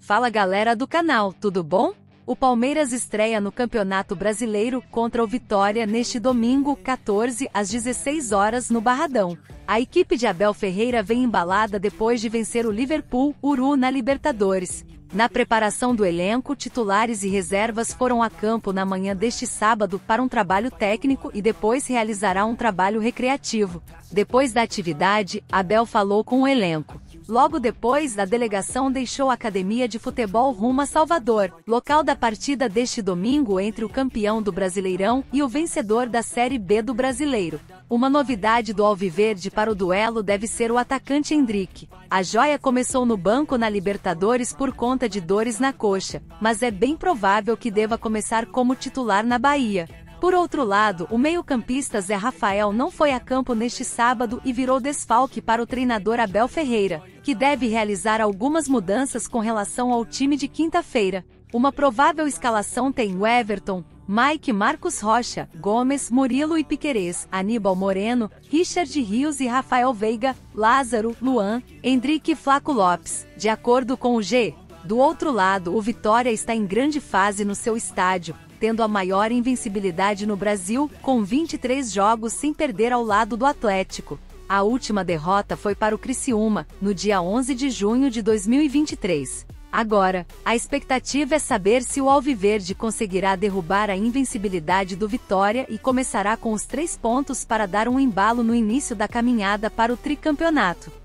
Fala galera do canal, tudo bom? O Palmeiras estreia no Campeonato Brasileiro contra o Vitória neste domingo, 14 às 16 horas, no Barradão. A equipe de Abel Ferreira vem embalada depois de vencer o Liverpool Uru na Libertadores. Na preparação do elenco, titulares e reservas foram a campo na manhã deste sábado para um trabalho técnico e depois realizará um trabalho recreativo. Depois da atividade, Abel falou com o elenco. Logo depois, a delegação deixou a academia de futebol rumo a Salvador, local da partida deste domingo entre o campeão do Brasileirão e o vencedor da Série B do Brasileiro. Uma novidade do Alviverde para o duelo deve ser o atacante Hendrick. A joia começou no banco na Libertadores por conta de dores na coxa, mas é bem provável que deva começar como titular na Bahia. Por outro lado, o meio-campista Zé Rafael não foi a campo neste sábado e virou desfalque para o treinador Abel Ferreira, que deve realizar algumas mudanças com relação ao time de quinta-feira. Uma provável escalação tem o Everton, Mike Marcos Rocha, Gomes, Murilo e Piquerez, Aníbal Moreno, Richard Rios e Rafael Veiga, Lázaro, Luan, Hendrik e Flaco Lopes, de acordo com o G. Do outro lado, o Vitória está em grande fase no seu estádio, tendo a maior invencibilidade no Brasil, com 23 jogos sem perder ao lado do Atlético. A última derrota foi para o Criciúma, no dia 11 de junho de 2023. Agora, a expectativa é saber se o Alviverde conseguirá derrubar a invencibilidade do Vitória e começará com os três pontos para dar um embalo no início da caminhada para o tricampeonato.